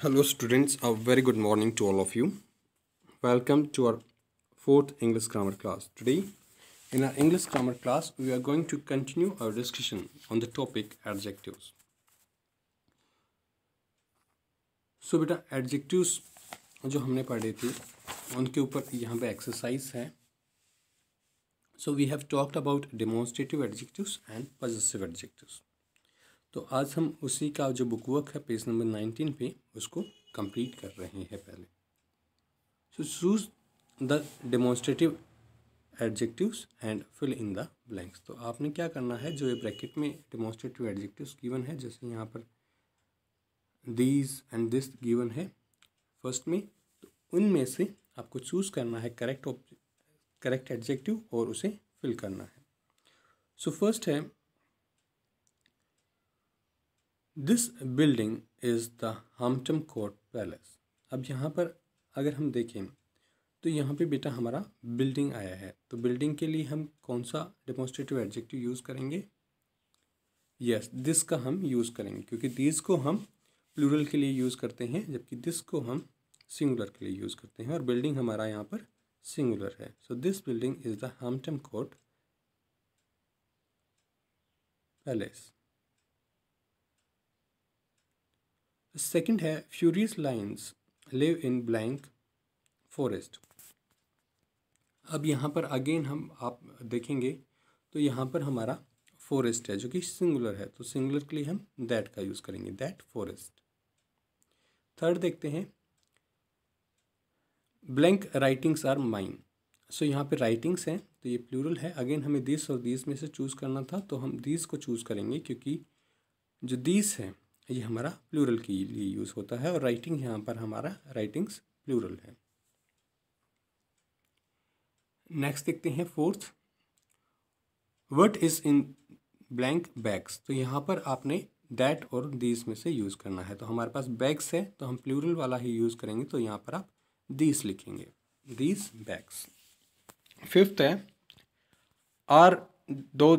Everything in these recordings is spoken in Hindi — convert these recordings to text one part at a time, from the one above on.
hello students a very good morning to all of you welcome to our fourth english grammar class today in our english grammar class we are going to continue our discussion on the topic adjectives so बेटा adjectives जो हमने पढ़े थे उनके ऊपर यहाँ पे एक्सरसाइज है so we have talked about demonstrative adjectives and possessive adjectives तो आज हम उसी का जो बुक वर्क है पेज नंबर नाइनटीन पे उसको कंप्लीट कर रहे हैं पहले so choose the demonstrative adjectives and fill in the blanks तो आपने क्या करना है जो ये ब्रैकेट में डेमोन्स्ट्रेटिव एडजेक्टिव्स गिवन है जैसे यहाँ पर दीज एंड दिस गिवन है फर्स्ट में तो उनमें से आपको चूज़ करना है करेक्ट करेक्ट एडजेक्टिव और उसे फिल करना है सो so फर्स्ट है this building is the Hampton Court Palace अब यहाँ पर अगर हम देखें तो यहाँ पे बेटा हमारा बिल्डिंग आया है तो बिल्डिंग के लिए हम कौन सा डेमोस्ट्रेटिव एडजेक्टिव यूज़ करेंगे यस yes, दिस का हम यूज़ करेंगे क्योंकि दिस को हम प्लूरल के लिए यूज़ करते हैं जबकि दिस को हम सिंगुलर के लिए यूज़ करते हैं और बिल्डिंग हमारा यहाँ पर सिंगुलर है so this building is the Hampton Court Palace second है furious lions live in blank forest अब यहाँ पर अगेन हम आप देखेंगे तो यहाँ पर हमारा फॉरेस्ट है जो कि सिंगुलर है तो सिंगुलर के लिए हम दैट का यूज़ करेंगे दैट फॉरेस्ट थर्ड देखते हैं ब्लैंक राइटिंग्स आर माइन सो यहाँ पे राइटिंग्स हैं तो ये प्लूरल है अगेन हमें दिस और दिस में से चूज़ करना था तो हम दिस को चूज़ करेंगे क्योंकि जो दिस है ये हमारा प्लूरल के लिए यूज़ होता है और राइटिंग यहाँ पर हमारा राइटिंग्स प्लूरल है नेक्स्ट देखते हैं fourth what is in blank bags तो यहाँ पर आपने दैट और दीस में से यूज़ करना है तो हमारे पास बैग्स है तो हम प्लूरल वाला ही यूज़ करेंगे तो यहाँ पर आप दीस लिखेंगे दीस बैग्स फिफ्थ है आर दो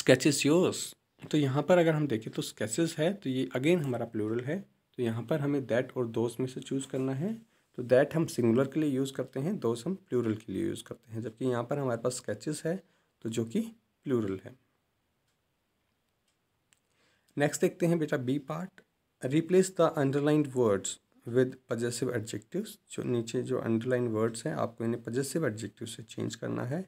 स्केचिस योर्स तो यहाँ पर अगर हम देखें तो स्केसेस है तो ये अगेन हमारा प्लूरल है तो यहाँ पर हमें दैट और दोस में से चूज़ करना है तो दैट हम सिंगुलर के लिए यूज़ करते हैं दोस हम प्लूरल के लिए यूज़ करते हैं जबकि यहाँ पर हमारे पास स्केचेस है तो जो कि प्लूरल है नेक्स्ट देखते हैं बेटा B part replace the underlined words with possessive adjectives जो नीचे जो अंडरलाइन वर्ड्स हैं आपको इन्हें पजेसिव एडजेक्टिव से चेंज करना है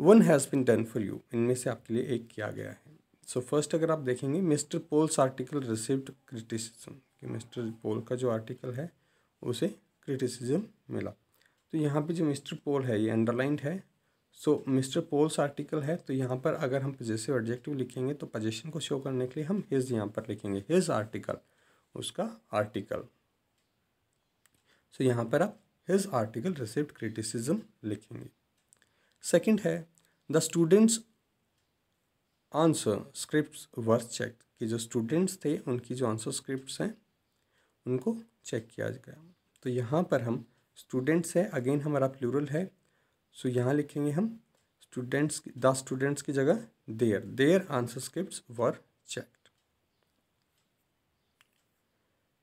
one has been done for you इनमें से आपके लिए एक किया गया है सो फर्स्ट अगर आप देखेंगे Mister Paul's article received criticism कि मिस्टर पोल का जो आर्टिकल है उसे क्रिटिसिज्म मिला तो यहाँ पे जो मिस्टर पोल है ये अंडरलाइंड है सो मिस्टर पोल्स आर्टिकल है तो यहाँ पर अगर हम पजेसिव एडजेक्टिव लिखेंगे तो पजेशन को शो करने के लिए हम हिज यहाँ पर लिखेंगे हिज आर्टिकल उसका आर्टिकल सो so, यहाँ पर आप हिज आर्टिकल रिसिव्ड क्रिटिसिज्म लिखेंगे सेकंड है the students answer script were check कि जो स्टूडेंट्स थे उनकी जो आंसर स्क्रिप्ट हैं उनको चेक किया गया तो यहाँ पर हम स्टूडेंट्स हैं अगेन हमारा प्लूरल है सो यहाँ लिखेंगे हम स्टूडेंट्स द स्टूडेंट्स की जगह their their answer script were checked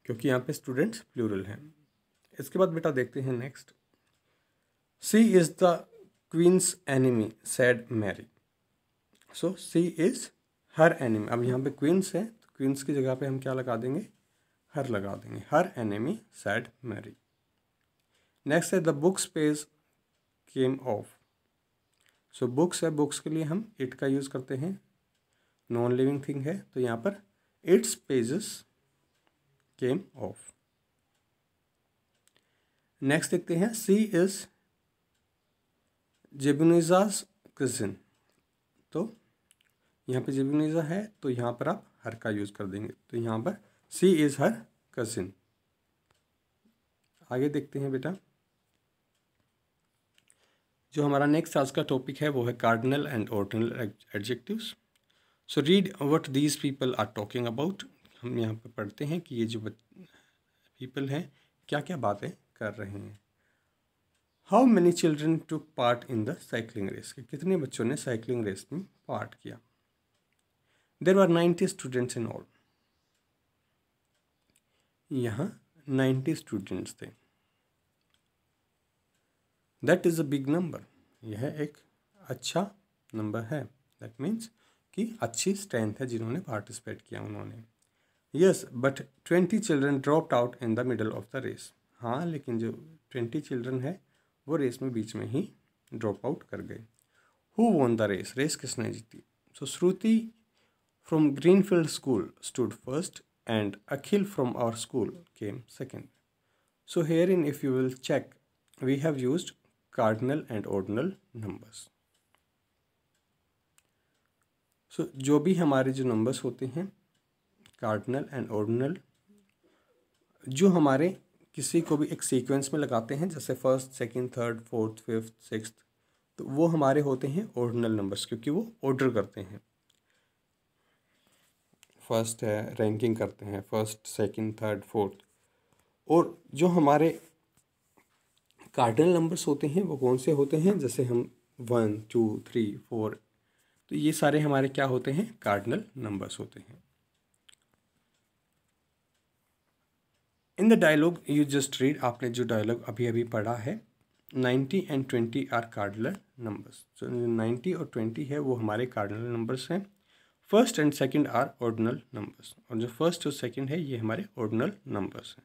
क्योंकि यहाँ पे स्टूडेंट्स प्लूरल हैं इसके बाद बेटा देखते हैं next she is the queen's enemy said Mary so she is her enemy अब यहाँ पे क्वींस है तो क्वींस की जगह पे हम क्या लगा देंगे हर लगा देंगे her enemy said Mary next है the book's pages came off so books है बुक्स के लिए हम इट का यूज़ करते हैं नॉन लिविंग थिंग है तो यहाँ पर its pages came off next देखते हैं सी इज जेबनिजाज कजिन तो यहाँ पे जिब्रिनेजा है तो यहाँ पर आप हर का यूज़ कर देंगे तो यहाँ पर सी इज़ हर कजिन आगे देखते हैं बेटा जो हमारा नेक्स्ट आज का टॉपिक है वो है cardinal and ordinal adjectives so read what these people are talking about हम यहाँ पर पढ़ते हैं कि ये जो पीपल हैं क्या क्या बातें कर रहे हैं how many children took part in the cycling race कितने बच्चों ने साइकिलिंग रेस में पार्ट किया there are ninety students in all यहाँ नाइन्टी स्टूडेंट्स थे that is a big number यह एक अच्छा नंबर है दैट मीन्स कि अच्छी स्ट्रेंथ है जिन्होंने पार्टिसिपेट किया उन्होंने yes but twenty children dropped out in the middle of the race हाँ लेकिन जो ट्वेंटी चिल्ड्रन है वो रेस में बीच में ही ड्रॉप आउट कर गए who won the race race किसने जीती सो so, Shruti from Greenfield School stood first and Akhil from our school came second. So herein if you will check, we have used cardinal and ordinal numbers. so, जो भी हमारे जो numbers होते हैं cardinal and ordinal, जो हमारे किसी को भी एक sequence में लगाते हैं जैसे first, second, third, fourth, fifth, sixth, तो वो हमारे होते हैं ordinal numbers क्योंकि वो order करते हैं फर्स्ट है रैंकिंग करते हैं फर्स्ट सेकंड थर्ड फोर्थ और जो हमारे कार्डनल नंबर्स होते हैं वो कौन से होते हैं जैसे हम वन टू थ्री फोर तो ये सारे हमारे क्या होते हैं कार्डनल नंबर्स होते हैं in the dialogue you just read आपने जो डायलॉग अभी अभी पढ़ा है ninety and twenty are cardinal numbers जो नाइन्टी और ट्वेंटी है वो हमारे कार्डनल नंबर्स हैं first and second are ordinal numbers और जो फर्स्ट और सेकंड है ये हमारे ऑर्डिनल नंबर्स हैं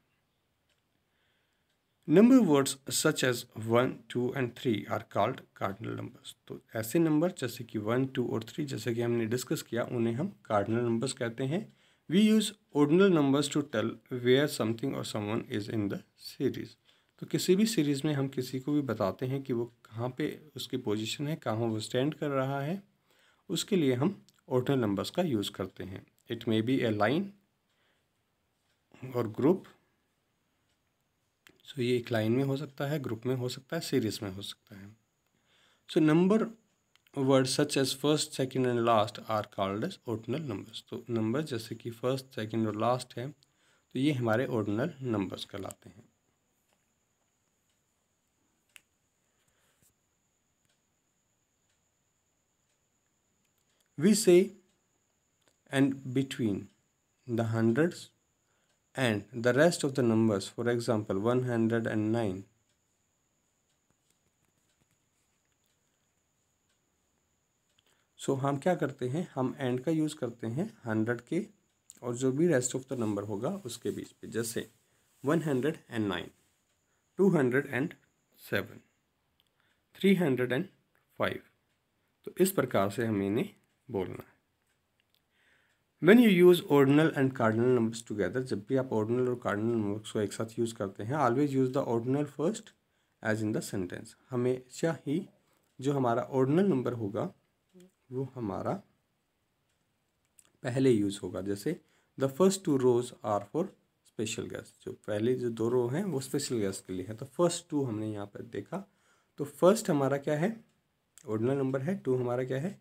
number words such as one two and three are called cardinal numbers तो ऐसे नंबर जैसे कि वन टू और थ्री जैसे कि हमने डिस्कस किया उन्हें हम कार्डिनल नंबर्स कहते हैं we use ordinal numbers to tell where something or someone is in the series तो किसी भी सीरीज़ में हम किसी को भी बताते हैं कि वो कहाँ पे उसकी पोजीशन है कहाँ वो स्टैंड कर रहा है उसके लिए हम ऑर्डनल नंबर्स का यूज़ करते हैं it may be a line or group so ये एक लाइन में हो सकता है ग्रुप में हो सकता है सीरीज में हो सकता है so number word such as first second and last are called as ordinal numbers तो नंबर जैसे कि फर्स्ट सेकेंड और लास्ट है तो ये हमारे ऑर्डिनल नंबर्स कहलाते हैं we say and between the hundreds and the rest of the numbers for example 109 so so, हम क्या करते हैं हम एंड का यूज़ करते हैं हंड्रेड के और जो भी रेस्ट ऑफ द नंबर होगा उसके बीच पे जैसे one hundred and nine two hundred and seven three hundred and five तो इस प्रकार से हम इन्हें बोलना है when you use ordinal and cardinal numbers together जब भी आप ऑर्डिनल और कार्डिनल नंबर्स को एक साथ यूज़ करते हैं always use the ordinal first as in sentence हमेशा ही जो हमारा ऑर्डिनल नंबर होगा वो हमारा पहले यूज़ होगा जैसे the first two rows are for special guest जो पहले जो दो रो हैं वो स्पेशल गेस्ट के लिए है तो फर्स्ट टू हमने यहाँ पर देखा तो फर्स्ट हमारा क्या है ऑर्डिनल नंबर है टू हमारा क्या है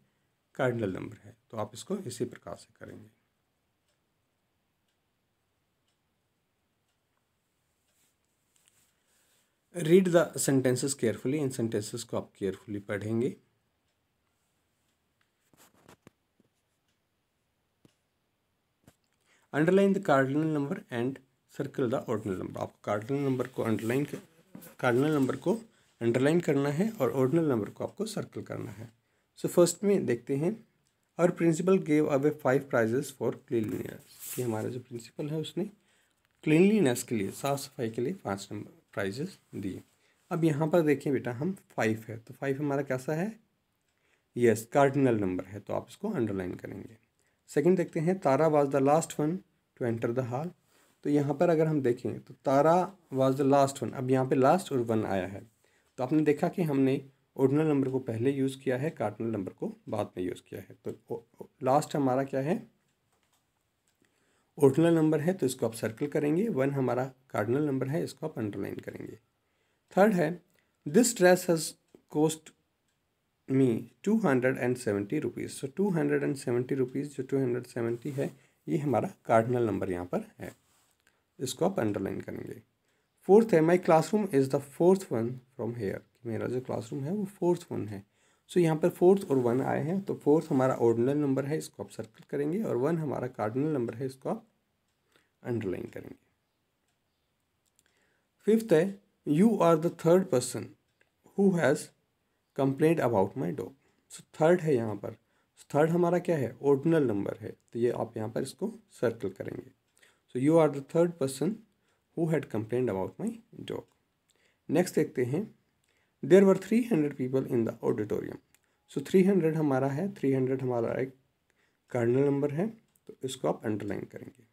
कार्डिनल नंबर है तो आप इसको इसी प्रकार से करेंगे रीड द सेंटेंसेस केयरफुली इन सेंटेंसेस को आप केयरफुली पढ़ेंगे underline the cardinal number and circle the ordinal number आपको कार्डिनल नंबर को अंडरलाइन कार्डिनल नंबर को अंडरलाइन करना है और ऑर्डिनल नंबर को आपको सर्कल करना है सो so, फर्स्ट में देखते हैं और principal gave away five prizes for cleanliness ये हमारा जो प्रिंसिपल है उसने क्लिनलीनेस के लिए साफ सफाई के लिए पाँच नंबर प्राइजेस दिए अब यहाँ पर देखें बेटा हम फाइव है तो फाइव हमारा कैसा है यस कार्डिनल नंबर है तो आप इसको अंडरलाइन करेंगे सेकंड देखते हैं Tara was the last one to enter the hall तो यहाँ पर अगर हम देखें तो Tara was the last one अब यहाँ पे लास्ट और वन आया है तो आपने देखा कि हमने ओरिजिनल नंबर को पहले यूज़ किया है कार्डनल नंबर को बाद में यूज़ किया है तो लास्ट हमारा क्या है ओरिजिनल नंबर है तो इसको आप सर्कल करेंगे वन हमारा कार्डिनल नंबर है इसको आप अंडरलाइन करेंगे थर्ड है this dress has cost me two hundred and seventy rupees so two hundred and seventy rupees जो टू हंड्रेड सेवेंटी है ये हमारा कार्डिनल नंबर यहाँ पर है इसको आप अंडरलाइन करेंगे फोर्थ है my classroom is the fourth one from here कि मेरा जो क्लासरूम है वो फोर्थ वन है सो so, यहाँ पर फोर्थ और वन आए हैं तो फोर्थ हमारा ऑर्डिनल नंबर है इसको आप सर्कल करेंगे और वन हमारा कार्डिनल नंबर है इसको आप अंडरलाइन करेंगे फिफ्थ है you are the third person who has complaint about my dog so third है यहाँ पर थर्ड हमारा क्या है ऑर्डिनल नंबर है तो ये आप यहाँ पर इसको सर्कल करेंगे so you are the third person who had complaint about my dog next देखते हैं there were three hundred people in the auditorium so three hundred हमारा है थ्री हंड्रेड हमारा एक कार्डनल नंबर है तो इसको आप अंडरलाइन करेंगे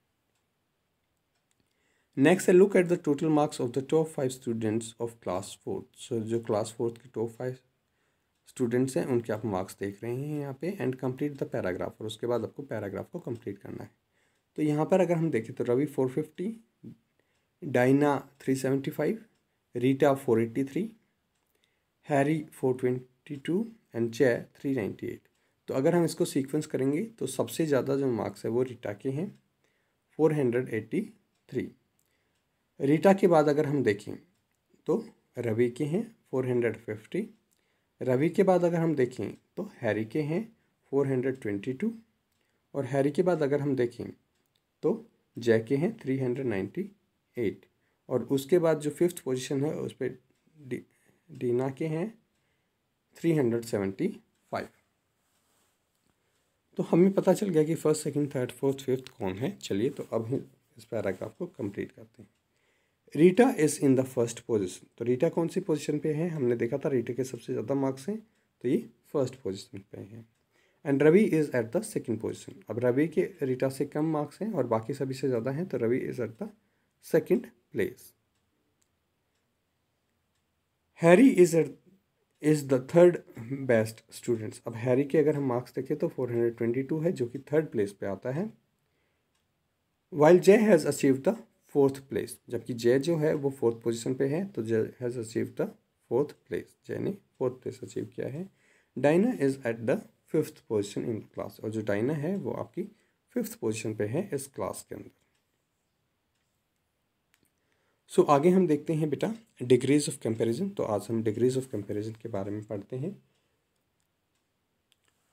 नेक्स्ट है look at the total marks of the top five students of class fourth so जो क्लास फोर्थ के टॉप फाइव स्टूडेंट्स हैं उनके आप मार्क्स देख रहे हैं यहाँ पे एंड कंप्लीट द पैराग्राफ और उसके बाद आपको पैराग्राफ को कंप्लीट करना है तो यहाँ पर अगर हम देखें तो Ravi four fifty Diana three seventy five Rita four eighty three Harry four twenty two and Jay three ninety eight तो अगर हम इसको सीक्वेंस करेंगे तो सबसे ज़्यादा जो मार्क्स है वो रीटा के हैं four hundred eighty three Rita के बाद अगर हम देखें तो रवि के हैं फोर हंड्रेड फिफ्टी रवि के बाद अगर हम देखें तो हैरी के हैं फोर हंड्रेड ट्वेंटी टू और हैरी के बाद अगर हम देखें तो जय के हैं थ्री हंड्रेड नाइन्टी एट और उसके बाद जो फिफ्थ पोजिशन है उस पर डीना के हैं थ्री हंड्रेड सेवेंटी फाइव तो हमें पता चल गया कि first second third fourth fifth कौन है चलिए तो अब हम इस पैराग्राफ को कंप्लीट करते हैं Rita is in the first position तो रीटा कौन सी पोजीशन पे है हमने देखा था रीटा के सबसे ज़्यादा मार्क्स हैं तो ये फर्स्ट पोजिशन पे हैं and Ravi is at the second position अब रवि के रीटा से कम मार्क्स हैं और बाकी सभी से ज़्यादा हैं तो Ravi is at the second place Harry is is the third best students अब हैरी के अगर हम मार्क्स देखें तो 422 है जो कि थर्ड प्लेस पे आता है while Jay has achieve the fourth place जबकि जय जो है वो फोर्थ पोजीशन पे है तो Jay has achieve the fourth place Jay ने फोर्थ प्लेस अचीव किया है Diana is at the fifth position in class और जो डाइना है वो आपकी फिफ्थ पोजिशन पे है इस क्लास के अंदर सो so, आगे हम देखते हैं बेटा डिग्रीज ऑफ कंपैरिजन तो आज हम डिग्रीज ऑफ कंपैरिजन के बारे में पढ़ते हैं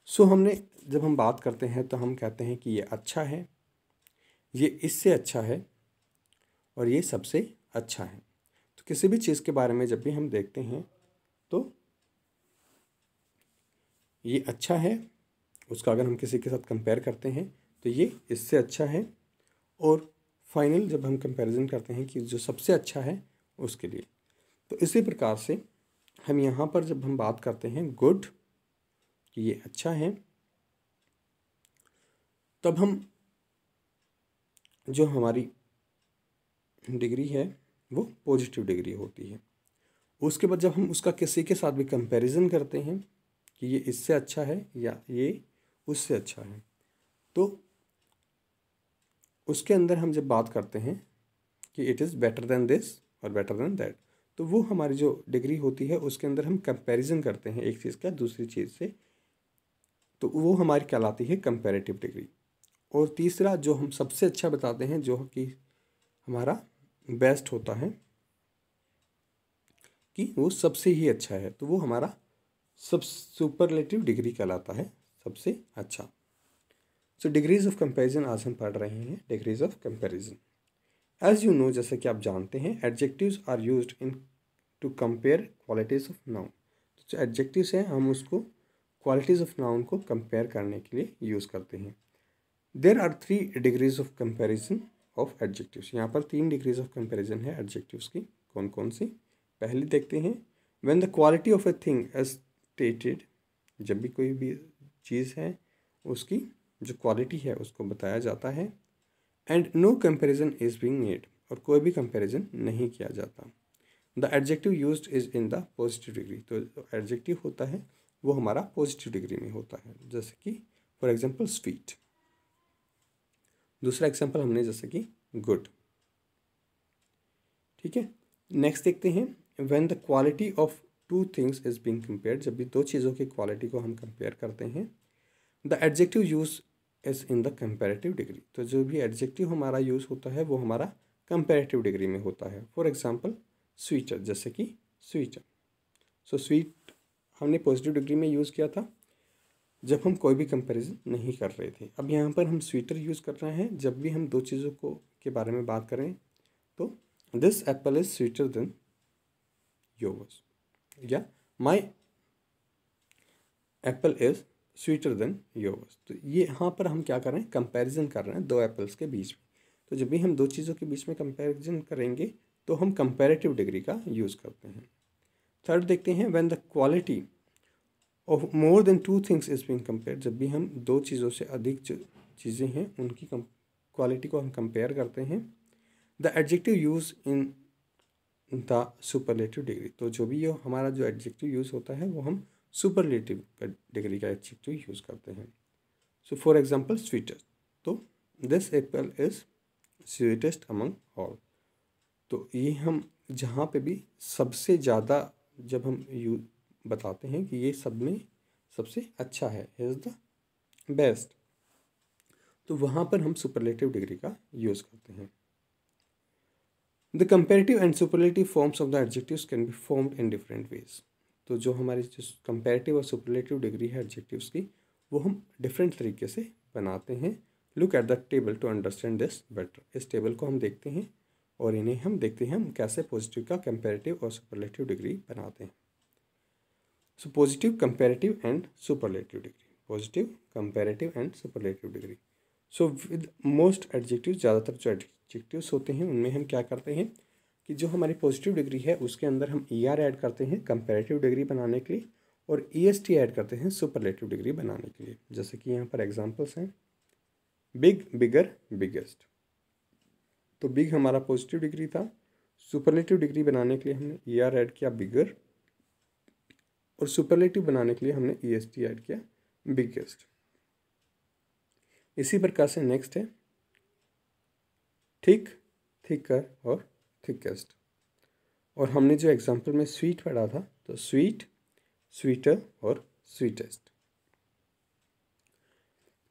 सो so, हमने जब हम बात करते हैं तो हम कहते हैं कि ये अच्छा है ये इससे अच्छा है और ये सबसे अच्छा है तो किसी भी चीज़ के बारे में जब भी हम देखते हैं तो ये अच्छा है उसका अगर हम किसी के साथ कंपेयर करते हैं तो ये इससे अच्छा है और फाइनल जब हम कंपैरिजन करते हैं कि जो सबसे अच्छा है उसके लिए तो इसी प्रकार से हम यहाँ पर जब हम बात करते हैं गुड कि ये अच्छा है तब हम जो हमारी डिग्री है वो पॉजिटिव डिग्री होती है उसके बाद जब हम उसका किसी के साथ भी कंपैरिजन करते हैं कि ये इससे अच्छा है या ये उससे अच्छा है तो उसके अंदर हम जब बात करते हैं कि it is better than this or better than that तो वो हमारी जो डिग्री होती है उसके अंदर हम कंपैरिजन करते हैं एक चीज़ का दूसरी चीज़ से तो वो हमारी कहलाती है कंपेरेटिव डिग्री और तीसरा जो हम सबसे अच्छा बताते हैं जो कि हमारा बेस्ट होता है कि वो सबसे ही अच्छा है तो वो हमारा सब सुपरलेटिव डिग्री कहलाता है सबसे अच्छा सो डिग्रीज ऑफ कंपैरिजन आज हम पढ़ रहे हैं degrees of comparison as you know जैसा कि आप जानते हैं adjectives are use in to compare qualities of noun जो एडजेक्टिव्स हैं हम उसको क्वालिटीज़ ऑफ नाउन को कंपेयर करने के लिए यूज़ करते हैं there are three degrees of comparison of adjectives यहाँ पर तीन डिग्रीज ऑफ कंपेरिजन है एडजेक्टिव्स की कौन कौन सी पहले देखते हैं when the quality of a thing as stated जब भी कोई भी चीज़ है उसकी जो क्वालिटी है उसको बताया जाता है and no comparison is being made और कोई भी कंपेरिजन नहीं किया जाता the adjective use is in the positive degree तो एडजेक्टिव होता है वो हमारा पॉजिटिव डिग्री में होता है जैसे कि फॉर एग्जाम्पल स्वीट दूसरा एग्जाम्पल हमने जैसे कि गुड ठीक है नेक्स्ट देखते हैं when the quality of two things is being compare जब भी दो चीज़ों की क्वालिटी को हम कंपेयर करते हैं the adjective use is in the comparative degree तो जो भी एडजेक्टिव हमारा यूज़ होता है वो हमारा कंपेरेटिव डिग्री में होता है फॉर एग्जाम्पल स्वीचर जैसे कि स्वीचर सो स्वीट हमने पॉजिटिव डिग्री में यूज़ किया था जब हम कोई भी कंपेरिजन नहीं कर रहे थे अब यहाँ पर हम स्वीटर यूज़ कर रहे हैं जब भी हम दो चीज़ों को के बारे में बात करें तो this apple is sweeter than yours या my apple is sweeter than yours तो ये यहाँ पर हम क्या कर रहे हैं कंपैरिजन कर रहे हैं दो एप्पल्स के बीच में तो जब भी हम दो चीज़ों के बीच में कंपैरिजन करेंगे तो हम कंपैरेटिव डिग्री का यूज़ करते हैं थर्ड देखते हैं when the quality of more than two things is being compare जब भी हम दो चीज़ों से अधिक जो चीज़ें हैं उनकी क्वालिटी को हम कंपेयर करते हैं the adjective use in the superlative degree तो जो भी हमारा जो एडजेक्टिव यूज़ होता है वो हम सुपरलेटिव का डिग्री का एडजेक्टिव यूज़ करते हैं सो फॉर एग्जांपल स्वीटेस्ट तो this apple is sweetest among all तो ये हम जहाँ पे भी सबसे ज़्यादा जब हम यू बताते हैं कि ये सब में सबसे अच्छा है इज़ द बेस्ट तो वहाँ पर हम सुपरलेटिव डिग्री का यूज़ करते हैं the comparative and superlative forms of the adjective can be formed in different ways तो जो हमारी जो कंपेरेटिव और सुपरलेटिव डिग्री है एडजेक्टिव्स की वो हम डिफरेंट तरीके से बनाते हैं look at the table to understand this better इस टेबल को हम देखते हैं और इन्हें हम देखते हैं हम कैसे पॉजिटिव का कंपेरेटिव और सुपरलेटिव डिग्री बनाते हैं so positive comparative and superlative degree positive comparative and superlative degree so with most adjective ज़्यादातर जो एडजेक्टिव्स होते हैं उनमें हम क्या करते हैं कि जो हमारी पॉजिटिव डिग्री है उसके अंदर हम ई आर ऐड करते हैं कंपेरेटिव डिग्री बनाने के लिए और ई एस टी ऐड करते हैं सुपरलेटिव डिग्री बनाने के लिए जैसे कि यहाँ पर एग्जाम्पल्स हैं बिग बिगर बिगेस्ट तो बिग हमारा पॉजिटिव डिग्री था सुपरलेटिव डिग्री बनाने के लिए हमने ई आर ऐड किया बिगर और सुपरलेटिव बनाने के लिए हमने ई एस टी ऐड किया बिगेस्ट इसी प्रकार से नेक्स्ट है ठीक थिकर और थिकेस्ट और हमने जो एग्जाम्पल में स्वीट पढ़ा था तो स्वीट स्वीटर और स्वीटेस्ट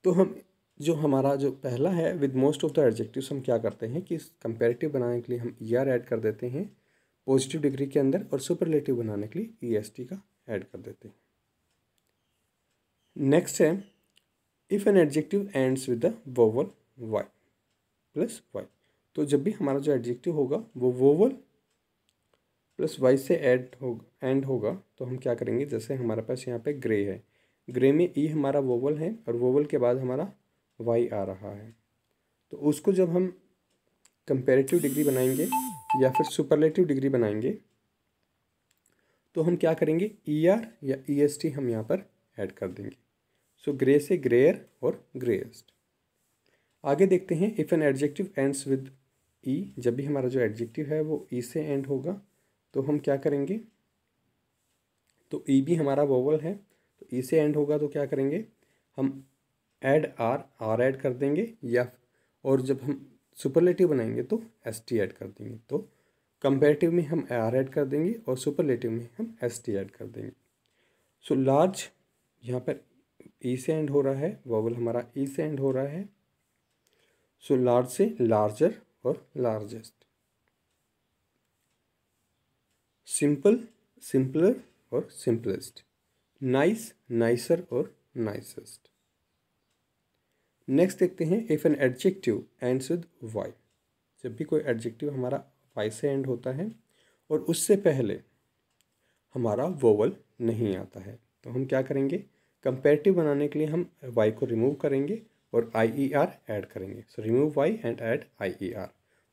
तो हम जो हमारा जो पहला है with most of the adjectives हम क्या करते हैं कि कंपेरेटिव बनाने के लिए हम ई आर ऐड कर देते हैं पॉजिटिव डिग्री के अंदर और सुपरलेटिव बनाने के लिए ई एस टी का ऐड कर देते हैं नेक्स्ट है if an adjective ends with the vowel Y plus Y तो जब भी हमारा जो एडजेक्टिव होगा वो वोवल प्लस वाई से एड हो एंड होगा तो हम क्या करेंगे जैसे हमारे पास यहाँ पे ग्रे है ग्रे में ई e हमारा वोवल है और वोवल के बाद हमारा वाई आ रहा है तो उसको जब हम कंपेरेटिव डिग्री बनाएंगे या फिर सुपरलेटिव डिग्री बनाएंगे तो हम क्या करेंगे ई e आर या ई एस टी हम यहाँ पर ऐड कर देंगे सो so, ग्रे से ग्रेयर और ग्रेस्ट आगे देखते हैं if an adjective ends with E e, जब भी हमारा जो एडजेक्टिव है वो ई e से एंड होगा तो हम क्या करेंगे तो ई e भी हमारा वोवल है तो ई से एंड होगा तो क्या करेंगे हम एड आर आर ऐड कर देंगे या और जब हम सुपरलेटिव बनाएंगे तो एस टी ऐड कर देंगे तो कंपेरेटिव में हम आर ऐड कर देंगे और सुपरलेटिव में हम एस टी ऐड कर देंगे सो लार्ज यहाँ पर ई से एंड हो रहा है वोवल हमारा ई से एंड हो रहा है सो लार्ज से लार्जर और लार्जेस्ट सिंपल सिंपलर और सिंपलेस्ट नाइस नाइसर और नाइसेस्ट नेक्स्ट देखते हैं if an adjective ends with Y जब भी कोई एडजेक्टिव हमारा वाई से एंड होता है और उससे पहले हमारा वोवल नहीं आता है तो हम क्या करेंगे कंपेरेटिव बनाने के लिए हम वाई को रिमूव करेंगे और आई ई आर ऐड करेंगे so remove Y and add I E R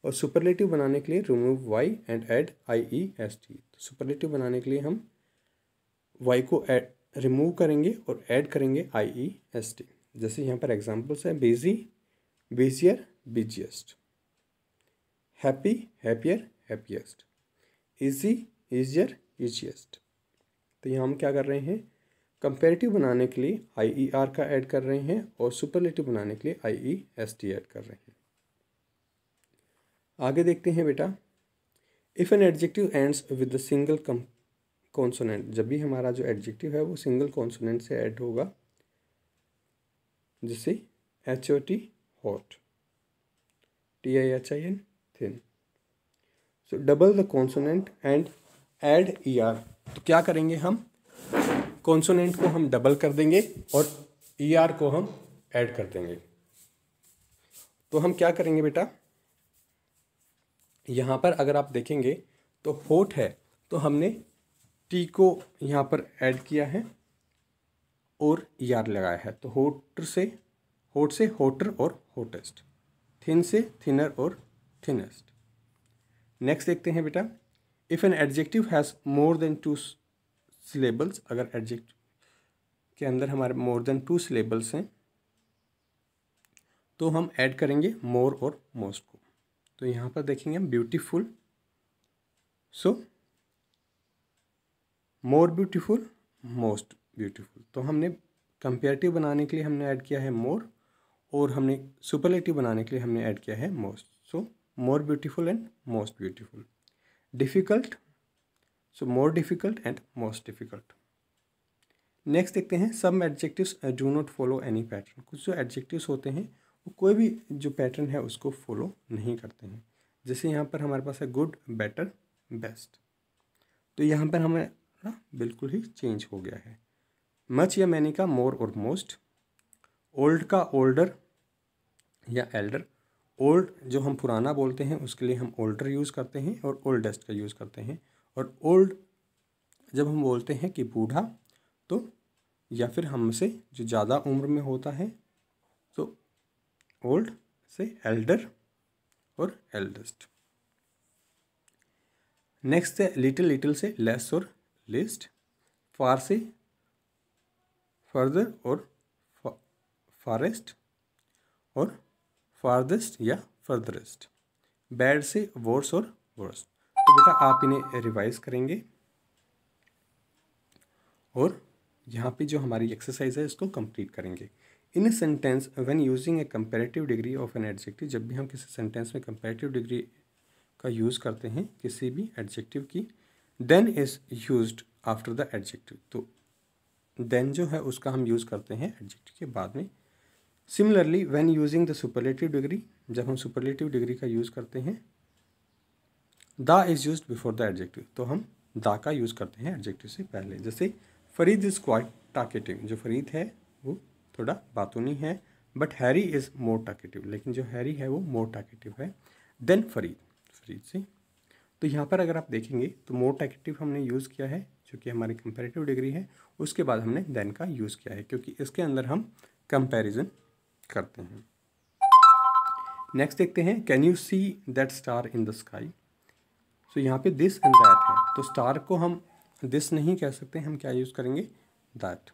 और सुपरलेटिव बनाने के लिए remove Y and add I E S T तो सुपरलेटिव बनाने के लिए हम वाई को एड रिमूव करेंगे और ऐड करेंगे आई ई एस टी जैसे यहाँ पर एग्जाम्पल्स हैं busy busier busiest happy happier happiest easy easier easiest तो यहाँ हम क्या कर रहे हैं कंपेरेटिव बनाने के लिए आई ई आर का ऐड कर रहे हैं और सुपरलेटिव बनाने के लिए I E S T add कर रहे हैं आगे देखते हैं बेटा if an adjective ends with single come consonant जब भी हमारा जो एडजेक्टिव है वो सिंगल कॉन्सोनेंट से ऐड होगा जैसे H O T hot T I H I N thin so double the consonant and add E R तो क्या करेंगे हम कॉन्सोनेंट को हम डबल कर देंगे और ई e ER को हम ऐड कर देंगे तो हम क्या करेंगे बेटा यहाँ पर अगर आप देखेंगे तो होट है तो हमने टी को यहाँ पर ऐड किया है और ई e ER लगाया है तो होटर से होट से होटर और होटेस्ट थिन से थिनर और थिनेस्ट नेक्स्ट देखते हैं बेटा if an adjective has more than two syllables अगर एडजेक्ट के अंदर हमारे मोर देन टू सिलेबल्स हैं तो हम ऐड करेंगे मोर और मोस्ट को तो यहाँ पर देखेंगे हम beautiful so more beautiful most beautiful तो हमने कंपेरेटिव बनाने के लिए हमने ऐड किया है मोर और हमने सुपरलेटिव बनाने के लिए हमने ऐड किया है most so more beautiful and most beautiful difficult so more difficult and most difficult next देखते हैं some adjectives do not follow any pattern कुछ जो एडजेक्टिव्स होते हैं वो कोई भी जो पैटर्न है उसको फॉलो नहीं करते हैं जैसे यहाँ पर हमारे पास है गुड बेटर बेस्ट तो यहाँ पर हमारा बिल्कुल ही चेंज हो गया है मच या मैनी का मोर और मोस्ट ओल्ड का ओल्डर या एल्डर ओल्ड जो हम पुराना बोलते हैं उसके लिए हम ओल्डर यूज़ करते हैं और ओल्डेस्ट का यूज़ करते हैं और ओल्ड जब हम बोलते हैं कि बूढ़ा तो या फिर हमसे जो ज़्यादा उम्र में होता है तो ओल्ड से एल्डर और एल्डेस्ट नेक्स्ट है लिटिल लिटिल से लेस और लिस्ट फार से फर्दर और फारेस्ट और फारदेस्ट या फर्दरेस्ट बैड से वर्स और वर्स्ट तो बेटा आप इन्हें रिवाइज करेंगे और यहाँ पे जो हमारी एक्सरसाइज है इसको कंप्लीट करेंगे in a sentence when using a comparative degree of an adjective जब भी हम किसी सेंटेंस में कंपेरेटिव डिग्री का यूज़ करते हैं किसी भी एडजेक्टिव की than is use after the adjective तो देन जो है उसका हम यूज़ करते हैं एडजेक्टिव के बाद में similarly when using the superlative degree जब हम सुपरलेटिव डिग्री का यूज़ करते हैं the is use before the adjective तो हम दा का यूज़ करते हैं एडजेक्टिव से पहले जैसे फरीद इज़ क्वाइट टाकेटिव जो फरीद है वो थोड़ा बातूनी है but Harry is more talkative लेकिन जो हैरी है वो मोर टाकेटिव है देन फरीद फरीद से तो यहाँ पर अगर आप देखेंगे तो मोर टाकेटिव हमने यूज़ किया है जो कि हमारी कंपेरेटिव डिग्री है उसके बाद हमने देन का यूज़ किया है क्योंकि इसके अंदर हम कंपेरिजन करते हैं नेक्स्ट देखते हैं can you see that star in the sky so so, यहाँ पे दिस एंड दैट है तो स्टार को हम दिस नहीं कह सकते हम क्या यूज़ करेंगे दैट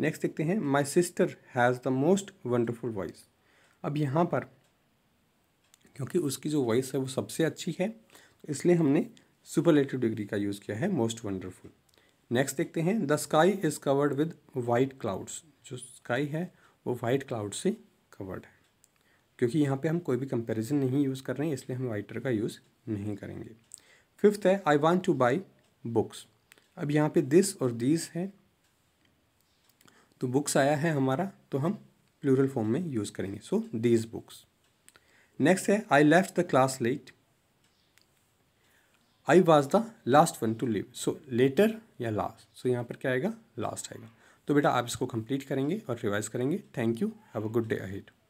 नेक्स्ट देखते हैं my sister has the most wonderful voice अब यहाँ पर क्योंकि उसकी जो वॉइस है वो सबसे अच्छी है इसलिए हमने सुपरलेटिव डिग्री का यूज़ किया है मोस्ट वंडरफुल नेक्स्ट देखते हैं the sky is covered with white clouds जो स्काई है वो वाइट क्लाउड से कवर्ड है क्योंकि यहाँ पे हम कोई भी कंपैरिजन नहीं यूज़ कर रहे हैं इसलिए हम राइटर का यूज़ नहीं करेंगे फिफ्थ है I want to buy books अब यहाँ पे दिस और दीज है तो बुक्स आया है हमारा तो हम प्लूरल फॉर्म में यूज़ करेंगे सो दीज बुक्स नेक्स्ट है I left the class late I was the last one to leave so later या लास्ट सो यहाँ पर क्या आएगा लास्ट आएगा तो बेटा आप इसको कंप्लीट करेंगे और रिवाइज करेंगे thank you have a good day ahead